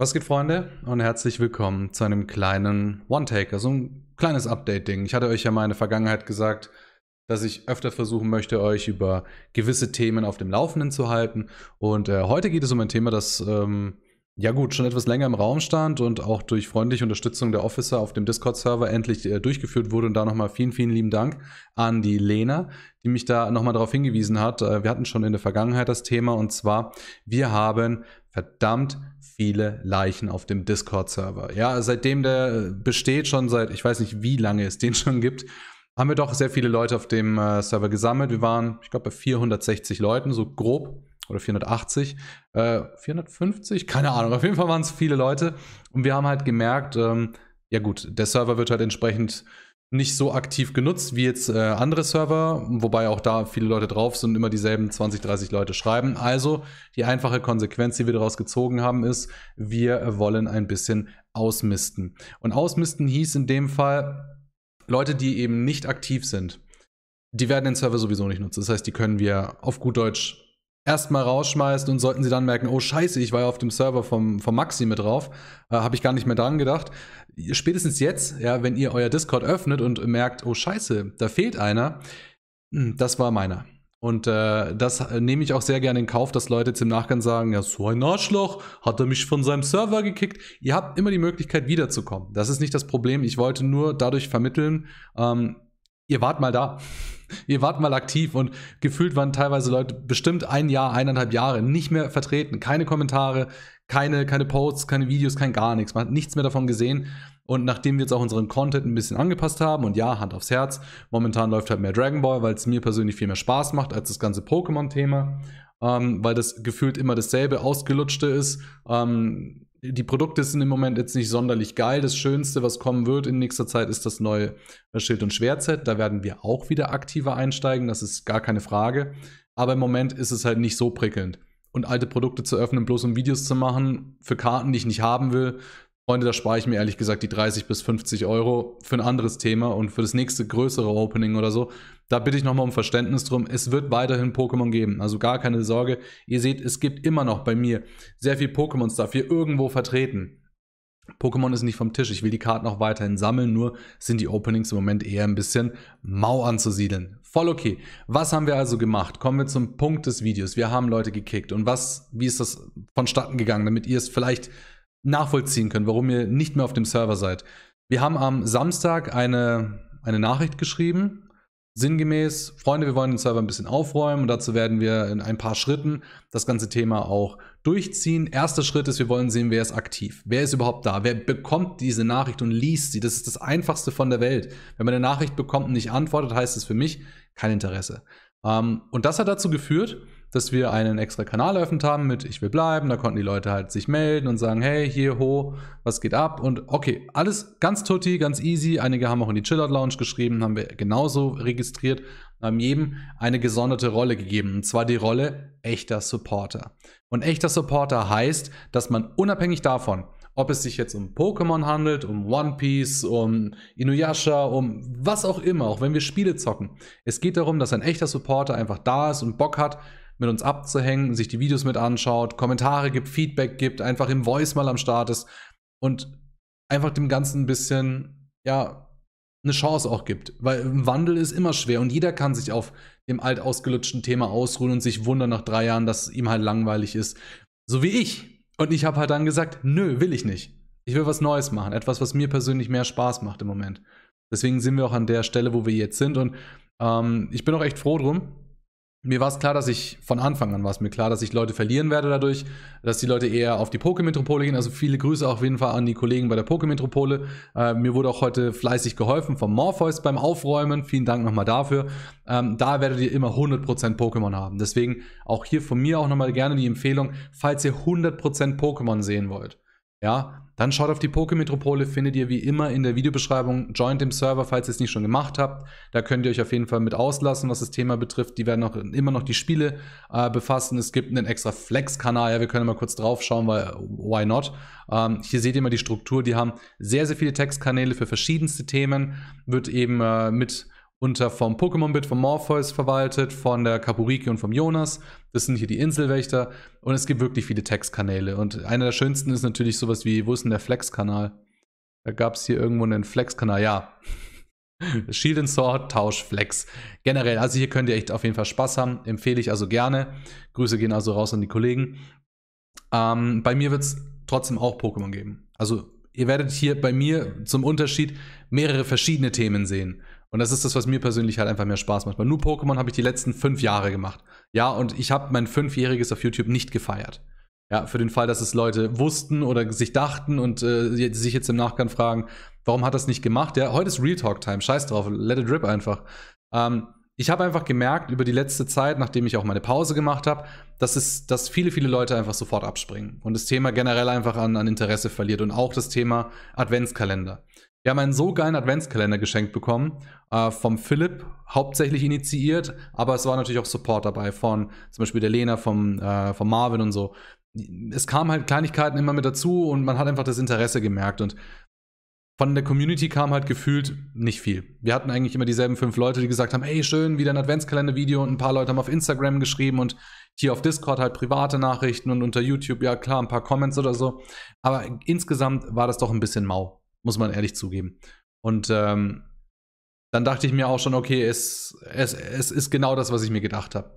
Was geht, Freunde? Und herzlich willkommen zu einem kleinen one taker so also ein kleines Update-Ding. Ich hatte euch ja mal in der Vergangenheit gesagt, dass ich öfter versuchen möchte, euch über gewisse Themen auf dem Laufenden zu halten. Und äh, heute geht es um ein Thema, das ähm, ja gut, schon etwas länger im Raum stand und auch durch freundliche Unterstützung der Officer auf dem Discord-Server endlich äh, durchgeführt wurde. Und da nochmal vielen, vielen lieben Dank an die Lena, die mich da nochmal darauf hingewiesen hat. Äh, wir hatten schon in der Vergangenheit das Thema und zwar, wir haben verdammt viele Leichen auf dem Discord-Server. Ja, seitdem der besteht, schon seit, ich weiß nicht, wie lange es den schon gibt, haben wir doch sehr viele Leute auf dem äh, Server gesammelt. Wir waren, ich glaube, bei 460 Leuten, so grob oder 480, äh, 450, keine Ahnung. Auf jeden Fall waren es viele Leute und wir haben halt gemerkt, ähm, ja gut, der Server wird halt entsprechend nicht so aktiv genutzt wie jetzt äh, andere Server, wobei auch da viele Leute drauf sind, immer dieselben 20, 30 Leute schreiben. Also die einfache Konsequenz, die wir daraus gezogen haben, ist, wir wollen ein bisschen ausmisten. Und ausmisten hieß in dem Fall Leute, die eben nicht aktiv sind. Die werden den Server sowieso nicht nutzen. Das heißt, die können wir auf gut Deutsch erstmal rausschmeißt und sollten sie dann merken, oh scheiße, ich war ja auf dem Server vom, vom Maxi mit drauf, äh, habe ich gar nicht mehr dran gedacht. Spätestens jetzt, ja, wenn ihr euer Discord öffnet und merkt, oh scheiße, da fehlt einer, hm, das war meiner. Und äh, das äh, nehme ich auch sehr gerne in Kauf, dass Leute jetzt im Nachgang sagen, ja, so ein Arschloch, hat er mich von seinem Server gekickt. Ihr habt immer die Möglichkeit, wiederzukommen. Das ist nicht das Problem. Ich wollte nur dadurch vermitteln, ähm, ihr wart mal da ihr wart mal aktiv und gefühlt waren teilweise Leute bestimmt ein Jahr, eineinhalb Jahre nicht mehr vertreten. Keine Kommentare, keine, keine Posts, keine Videos, kein gar nichts. Man hat nichts mehr davon gesehen. Und nachdem wir jetzt auch unseren Content ein bisschen angepasst haben, und ja, Hand aufs Herz, momentan läuft halt mehr Dragon Ball, weil es mir persönlich viel mehr Spaß macht als das ganze Pokémon-Thema, ähm, weil das gefühlt immer dasselbe ausgelutschte ist. Ähm, die Produkte sind im Moment jetzt nicht sonderlich geil. Das Schönste, was kommen wird in nächster Zeit, ist das neue äh, Schild- und Schwert-Set. Da werden wir auch wieder aktiver einsteigen, das ist gar keine Frage. Aber im Moment ist es halt nicht so prickelnd. Und alte Produkte zu öffnen, bloß um Videos zu machen, für Karten, die ich nicht haben will, Freunde, da spare ich mir ehrlich gesagt die 30 bis 50 Euro für ein anderes Thema und für das nächste größere Opening oder so. Da bitte ich nochmal um Verständnis drum. Es wird weiterhin Pokémon geben. Also gar keine Sorge. Ihr seht, es gibt immer noch bei mir sehr viel Pokémon-Stuff hier irgendwo vertreten. Pokémon ist nicht vom Tisch. Ich will die Karten auch weiterhin sammeln, nur sind die Openings im Moment eher ein bisschen mau anzusiedeln. Voll okay. Was haben wir also gemacht? Kommen wir zum Punkt des Videos. Wir haben Leute gekickt. Und was, wie ist das vonstatten gegangen, damit ihr es vielleicht nachvollziehen können, warum ihr nicht mehr auf dem Server seid. Wir haben am Samstag eine, eine Nachricht geschrieben, sinngemäß, Freunde, wir wollen den Server ein bisschen aufräumen und dazu werden wir in ein paar Schritten das ganze Thema auch durchziehen. Erster Schritt ist, wir wollen sehen, wer ist aktiv, wer ist überhaupt da, wer bekommt diese Nachricht und liest sie. Das ist das Einfachste von der Welt. Wenn man eine Nachricht bekommt und nicht antwortet, heißt es für mich kein Interesse. Ähm, und das hat dazu geführt, dass wir einen extra Kanal eröffnet haben mit Ich will bleiben. Da konnten die Leute halt sich melden und sagen, hey, hier, ho, was geht ab? Und okay, alles ganz tutti, ganz easy. Einige haben auch in die Chillout Lounge geschrieben, haben wir genauso registriert, haben jedem eine gesonderte Rolle gegeben. Und zwar die Rolle echter Supporter. Und echter Supporter heißt, dass man unabhängig davon, ob es sich jetzt um Pokémon handelt, um One Piece, um Inuyasha, um was auch immer, auch wenn wir Spiele zocken. Es geht darum, dass ein echter Supporter einfach da ist und Bock hat, mit uns abzuhängen, sich die Videos mit anschaut, Kommentare gibt, Feedback gibt, einfach im Voice mal am Start ist und einfach dem Ganzen ein bisschen, ja, eine Chance auch gibt. Weil Wandel ist immer schwer und jeder kann sich auf dem alt ausgelutschten Thema ausruhen und sich wundern nach drei Jahren, dass es ihm halt langweilig ist. So wie ich. Und ich habe halt dann gesagt, nö, will ich nicht. Ich will was Neues machen, etwas, was mir persönlich mehr Spaß macht im Moment. Deswegen sind wir auch an der Stelle, wo wir jetzt sind. Und ähm, ich bin auch echt froh drum, mir war es klar, dass ich, von Anfang an war es mir klar, dass ich Leute verlieren werde dadurch, dass die Leute eher auf die Pokémetropole gehen. Also viele Grüße auf jeden Fall an die Kollegen bei der Pokémetropole. Äh, mir wurde auch heute fleißig geholfen vom Morpheus beim Aufräumen. Vielen Dank nochmal dafür. Ähm, da werdet ihr immer 100% Pokémon haben. Deswegen auch hier von mir auch nochmal gerne die Empfehlung, falls ihr 100% Pokémon sehen wollt ja, dann schaut auf die Pokemetropole, findet ihr wie immer in der Videobeschreibung. Joint dem Server, falls ihr es nicht schon gemacht habt. Da könnt ihr euch auf jeden Fall mit auslassen, was das Thema betrifft. Die werden auch immer noch die Spiele äh, befassen. Es gibt einen extra Flex-Kanal. Ja, wir können mal kurz drauf schauen, weil why not? Ähm, hier seht ihr mal die Struktur. Die haben sehr, sehr viele Textkanäle für verschiedenste Themen. Wird eben äh, mit unter vom Pokémon-Bit von Morpheus verwaltet, von der Kapuriki und vom Jonas. Das sind hier die Inselwächter. Und es gibt wirklich viele Textkanäle. Und einer der schönsten ist natürlich sowas wie, wo ist denn der Flex-Kanal? Da gab es hier irgendwo einen Flex-Kanal. Ja. Shield and Sword, Tausch, Flex. Generell, also hier könnt ihr echt auf jeden Fall Spaß haben. Empfehle ich also gerne. Grüße gehen also raus an die Kollegen. Ähm, bei mir wird es trotzdem auch Pokémon geben. Also ihr werdet hier bei mir zum Unterschied mehrere verschiedene Themen sehen. Und das ist das, was mir persönlich halt einfach mehr Spaß macht. Weil nur Pokémon habe ich die letzten fünf Jahre gemacht. Ja, und ich habe mein Fünfjähriges auf YouTube nicht gefeiert. Ja, für den Fall, dass es Leute wussten oder sich dachten und äh, sich jetzt im Nachgang fragen, warum hat das nicht gemacht? Ja, heute ist Real Talk Time. Scheiß drauf. Let it rip einfach. Ähm, ich habe einfach gemerkt über die letzte Zeit, nachdem ich auch meine Pause gemacht habe, dass, es, dass viele, viele Leute einfach sofort abspringen und das Thema generell einfach an, an Interesse verliert und auch das Thema Adventskalender. Wir haben einen so geilen Adventskalender geschenkt bekommen, äh, vom Philipp, hauptsächlich initiiert, aber es war natürlich auch Support dabei von zum Beispiel der Lena, vom, äh, vom Marvin und so. Es kamen halt Kleinigkeiten immer mit dazu und man hat einfach das Interesse gemerkt und von der Community kam halt gefühlt nicht viel. Wir hatten eigentlich immer dieselben fünf Leute, die gesagt haben, hey, schön, wieder ein Adventskalender-Video und ein paar Leute haben auf Instagram geschrieben und hier auf Discord halt private Nachrichten und unter YouTube, ja klar, ein paar Comments oder so. Aber insgesamt war das doch ein bisschen mau muss man ehrlich zugeben. Und ähm, dann dachte ich mir auch schon, okay, es, es, es ist genau das, was ich mir gedacht habe.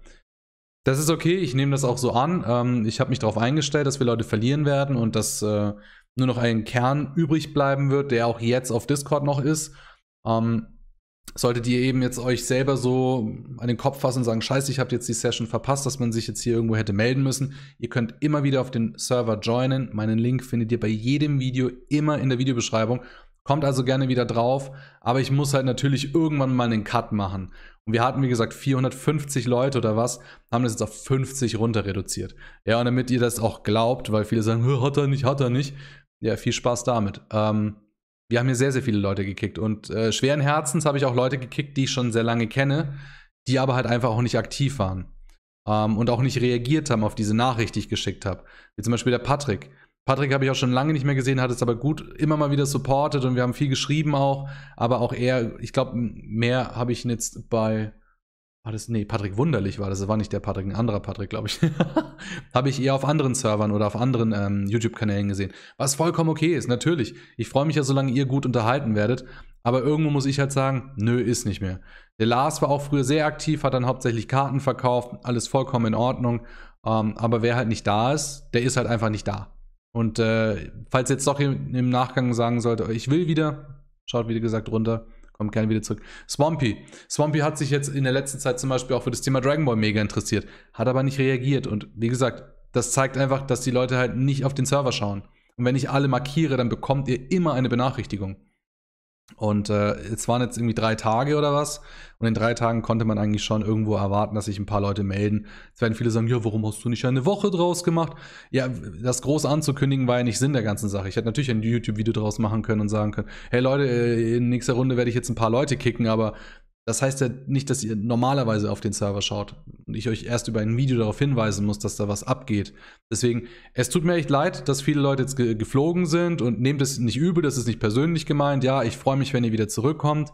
Das ist okay, ich nehme das auch so an. Ähm, ich habe mich darauf eingestellt, dass wir Leute verlieren werden und dass äh, nur noch ein Kern übrig bleiben wird, der auch jetzt auf Discord noch ist. Ähm, solltet ihr eben jetzt euch selber so an den Kopf fassen und sagen, scheiße, ich habe jetzt die Session verpasst, dass man sich jetzt hier irgendwo hätte melden müssen. Ihr könnt immer wieder auf den Server joinen. Meinen Link findet ihr bei jedem Video immer in der Videobeschreibung. Kommt also gerne wieder drauf, aber ich muss halt natürlich irgendwann mal einen Cut machen. Und wir hatten, wie gesagt, 450 Leute oder was, haben das jetzt auf 50 runter reduziert. Ja, und damit ihr das auch glaubt, weil viele sagen, hat er nicht, hat er nicht. Ja, viel Spaß damit. Ähm, wir haben hier sehr, sehr viele Leute gekickt. Und äh, schweren Herzens habe ich auch Leute gekickt, die ich schon sehr lange kenne, die aber halt einfach auch nicht aktiv waren. Ähm, und auch nicht reagiert haben auf diese Nachricht, die ich geschickt habe. Wie zum Beispiel der Patrick. Patrick habe ich auch schon lange nicht mehr gesehen, hat es aber gut immer mal wieder supportet und wir haben viel geschrieben auch. Aber auch er, ich glaube, mehr habe ich jetzt bei war das, nee, Patrick Wunderlich war das. Das war nicht der Patrick, ein anderer Patrick, glaube ich. Habe ich eher auf anderen Servern oder auf anderen ähm, YouTube-Kanälen gesehen. Was vollkommen okay ist, natürlich. Ich freue mich ja, solange ihr gut unterhalten werdet. Aber irgendwo muss ich halt sagen, nö, ist nicht mehr. Der Lars war auch früher sehr aktiv, hat dann hauptsächlich Karten verkauft. Alles vollkommen in Ordnung. Ähm, aber wer halt nicht da ist, der ist halt einfach nicht da. Und äh, falls jetzt doch im Nachgang sagen sollte, ich will wieder, schaut wie gesagt runter kommt gerne wieder zurück. Swampy. Swampy hat sich jetzt in der letzten Zeit zum Beispiel auch für das Thema Dragon Ball mega interessiert, hat aber nicht reagiert. Und wie gesagt, das zeigt einfach, dass die Leute halt nicht auf den Server schauen. Und wenn ich alle markiere, dann bekommt ihr immer eine Benachrichtigung. Und äh, es waren jetzt irgendwie drei Tage oder was. Und in drei Tagen konnte man eigentlich schon irgendwo erwarten, dass sich ein paar Leute melden. Es werden viele sagen, ja, warum hast du nicht eine Woche draus gemacht? Ja, das groß anzukündigen war ja nicht Sinn der ganzen Sache. Ich hätte natürlich ein YouTube-Video draus machen können und sagen können, hey Leute, äh, in nächster Runde werde ich jetzt ein paar Leute kicken, aber das heißt ja nicht, dass ihr normalerweise auf den Server schaut und ich euch erst über ein Video darauf hinweisen muss, dass da was abgeht. Deswegen, es tut mir echt leid, dass viele Leute jetzt ge geflogen sind und nehmt es nicht übel, das ist nicht persönlich gemeint. Ja, ich freue mich, wenn ihr wieder zurückkommt.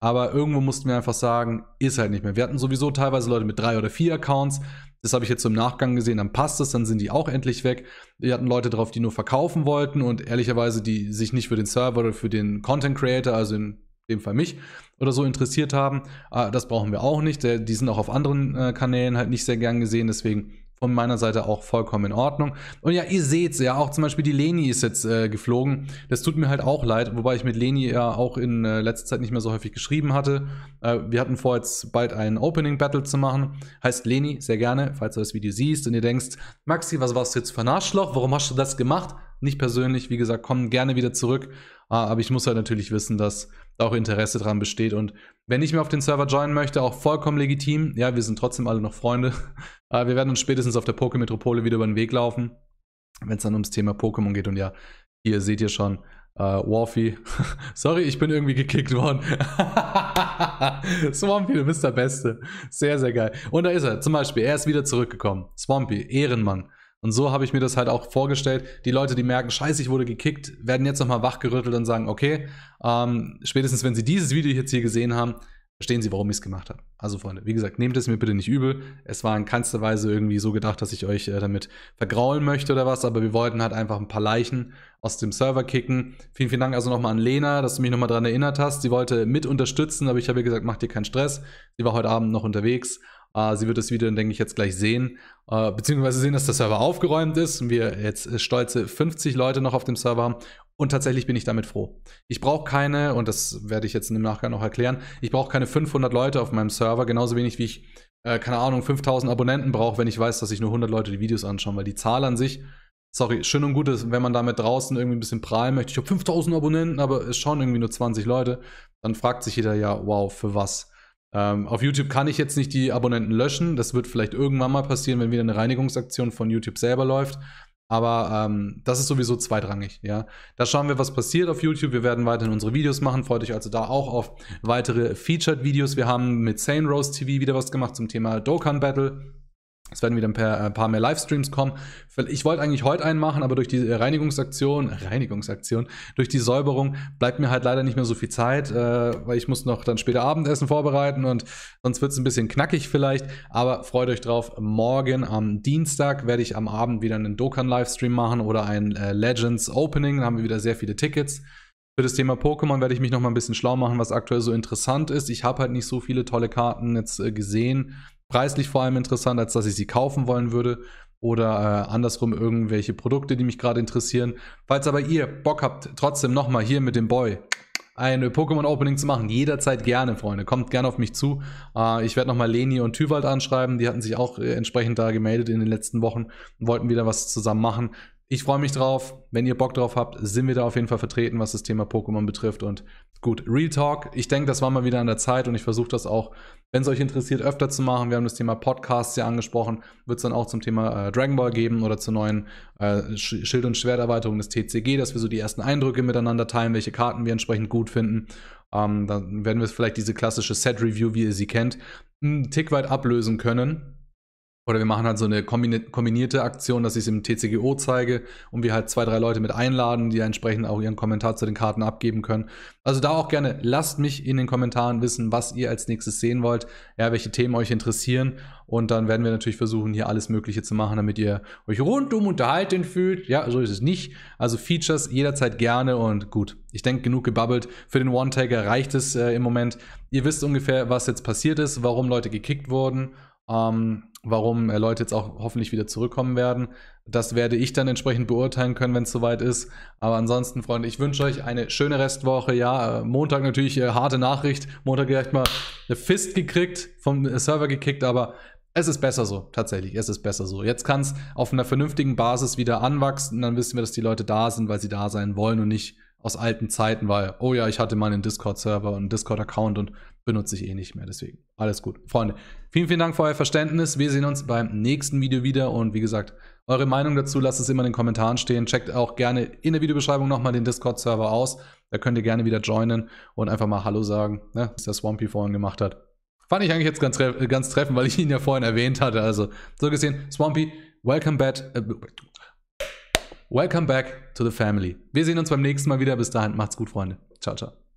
Aber irgendwo mussten wir einfach sagen, ist halt nicht mehr. Wir hatten sowieso teilweise Leute mit drei oder vier Accounts. Das habe ich jetzt im Nachgang gesehen, dann passt es, dann sind die auch endlich weg. Wir hatten Leute drauf, die nur verkaufen wollten und ehrlicherweise, die sich nicht für den Server oder für den Content Creator, also in dem Fall mich oder so interessiert haben. Ah, das brauchen wir auch nicht. Die sind auch auf anderen äh, Kanälen halt nicht sehr gern gesehen, deswegen von meiner Seite auch vollkommen in Ordnung. Und ja, ihr seht es ja, auch zum Beispiel die Leni ist jetzt äh, geflogen. Das tut mir halt auch leid, wobei ich mit Leni ja auch in äh, letzter Zeit nicht mehr so häufig geschrieben hatte. Äh, wir hatten vor, jetzt bald einen Opening Battle zu machen. Heißt Leni, sehr gerne, falls du das Video siehst und ihr denkst, Maxi, was warst du jetzt für ein Arschloch? Warum hast du das gemacht? Nicht persönlich, wie gesagt, komm gerne wieder zurück. Ah, aber ich muss halt natürlich wissen, dass auch Interesse dran besteht. Und wenn ich mir auf den Server joinen möchte, auch vollkommen legitim. Ja, wir sind trotzdem alle noch Freunde. wir werden uns spätestens auf der Pokémetropole wieder über den Weg laufen, wenn es dann ums Thema Pokémon geht. Und ja, hier seht ihr schon, Uh, äh, Warfy. Sorry, ich bin irgendwie gekickt worden. Swampy, du bist der Beste. Sehr, sehr geil. Und da ist er. Zum Beispiel, er ist wieder zurückgekommen. Swampy, Ehrenmann. Und so habe ich mir das halt auch vorgestellt. Die Leute, die merken, scheiße, ich wurde gekickt, werden jetzt nochmal wachgerüttelt und sagen, okay, ähm, spätestens wenn sie dieses Video jetzt hier gesehen haben, verstehen sie, warum ich es gemacht habe. Also Freunde, wie gesagt, nehmt es mir bitte nicht übel. Es war in keinster Weise irgendwie so gedacht, dass ich euch äh, damit vergraulen möchte oder was, aber wir wollten halt einfach ein paar Leichen aus dem Server kicken. Vielen, vielen Dank also nochmal an Lena, dass du mich nochmal dran erinnert hast. Sie wollte mit unterstützen, aber ich habe ihr gesagt, macht dir keinen Stress. Sie war heute Abend noch unterwegs äh, sie wird das Video, denke ich, jetzt gleich sehen. Äh, beziehungsweise sehen, dass der Server aufgeräumt ist und wir jetzt äh, stolze 50 Leute noch auf dem Server haben. Und tatsächlich bin ich damit froh. Ich brauche keine, und das werde ich jetzt in dem Nachgang noch erklären, ich brauche keine 500 Leute auf meinem Server, genauso wenig wie ich, äh, keine Ahnung, 5000 Abonnenten brauche, wenn ich weiß, dass ich nur 100 Leute die Videos anschauen, weil die Zahl an sich, sorry, schön und gut ist, wenn man damit draußen irgendwie ein bisschen prahlen möchte. Ich habe 5000 Abonnenten, aber es schauen irgendwie nur 20 Leute. Dann fragt sich jeder ja, wow, für was? Ähm, auf YouTube kann ich jetzt nicht die Abonnenten löschen. Das wird vielleicht irgendwann mal passieren, wenn wieder eine Reinigungsaktion von YouTube selber läuft. Aber ähm, das ist sowieso zweitrangig, ja. Da schauen wir, was passiert auf YouTube. Wir werden weiterhin unsere Videos machen. Freut euch also da auch auf weitere Featured-Videos. Wir haben mit Sane Rose TV wieder was gemacht zum Thema Dokkan Battle. Es werden wieder ein paar, äh, mehr Livestreams kommen. Ich wollte eigentlich heute einen machen, aber durch die äh, Reinigungsaktion, Reinigungsaktion, durch die Säuberung bleibt mir halt leider nicht mehr so viel Zeit, äh, weil ich muss noch dann später Abendessen vorbereiten und sonst wird es ein bisschen knackig vielleicht. Aber freut euch drauf. Morgen am Dienstag werde ich am Abend wieder einen Dokkan-Livestream machen oder ein Legends Opening. Da haben wir wieder sehr viele Tickets. Für das Thema Pokémon werde ich mich noch mal ein bisschen schlau machen, was aktuell so interessant ist. Ich habe halt nicht so viele tolle Karten jetzt gesehen preislich vor allem interessant, als dass ich sie kaufen wollen würde oder äh, andersrum irgendwelche Produkte, die mich gerade interessieren. Falls aber ihr Bock habt, trotzdem nochmal hier mit dem Boy ein Pokémon Opening zu machen, jederzeit gerne, Freunde. Kommt gerne auf mich zu. Äh, ich werde nochmal Leni und Tywald anschreiben. Die hatten sich auch äh, entsprechend da gemeldet in den letzten Wochen und wollten wieder was zusammen machen ich freue mich drauf. Wenn ihr Bock drauf habt, sind wir da auf jeden Fall vertreten, was das Thema Pokémon betrifft. Und gut, Real Talk. Ich denke, das war mal wieder an der Zeit und ich versuche das auch, wenn es euch interessiert, öfter zu machen. Wir haben das Thema Podcasts ja angesprochen. Wird es dann auch zum Thema äh, Dragon Ball geben oder zur neuen äh, Schild- und Schwerterweiterung des TCG, dass wir so die ersten Eindrücke miteinander teilen, welche Karten wir entsprechend gut finden. Ähm, dann werden wir vielleicht diese klassische Set-Review, wie ihr sie kennt, einen Tick weit ablösen können. Oder wir machen halt so eine kombinierte Aktion, dass ich es im TCGO zeige und wir halt zwei, drei Leute mit einladen, die entsprechend auch ihren Kommentar zu den Karten abgeben können. Also da auch gerne, lasst mich in den Kommentaren wissen, was ihr als nächstes sehen wollt, ja, welche Themen euch interessieren. Und dann werden wir natürlich versuchen, hier alles Mögliche zu machen, damit ihr euch rundum unterhalten fühlt. Ja, so ist es nicht. Also Features jederzeit gerne und gut. Ich denke, genug gebabbelt. Für den One-Tagger reicht es äh, im Moment. Ihr wisst ungefähr, was jetzt passiert ist, warum Leute gekickt wurden ähm, warum Leute jetzt auch hoffentlich wieder zurückkommen werden. Das werde ich dann entsprechend beurteilen können, wenn es soweit ist. Aber ansonsten, Freunde, ich wünsche euch eine schöne Restwoche. Ja, äh, Montag natürlich äh, harte Nachricht. Montag gleich mal eine Fist gekriegt, vom äh, Server gekickt, aber es ist besser so, tatsächlich. Es ist besser so. Jetzt kann es auf einer vernünftigen Basis wieder anwachsen. Dann wissen wir, dass die Leute da sind, weil sie da sein wollen und nicht aus alten Zeiten, weil, oh ja, ich hatte mal einen Discord-Server und einen Discord-Account und benutze ich eh nicht mehr. Deswegen alles gut. Freunde, vielen, vielen Dank für euer Verständnis. Wir sehen uns beim nächsten Video wieder. Und wie gesagt, eure Meinung dazu lasst es immer in den Kommentaren stehen. Checkt auch gerne in der Videobeschreibung nochmal den Discord-Server aus. Da könnt ihr gerne wieder joinen und einfach mal Hallo sagen, ne, was der Swampy vorhin gemacht hat. Fand ich eigentlich jetzt ganz, äh, ganz treffend, weil ich ihn ja vorhin erwähnt hatte. Also so gesehen, Swampy, welcome back. Äh, welcome back to the family. Wir sehen uns beim nächsten Mal wieder. Bis dahin, macht's gut, Freunde. Ciao, ciao.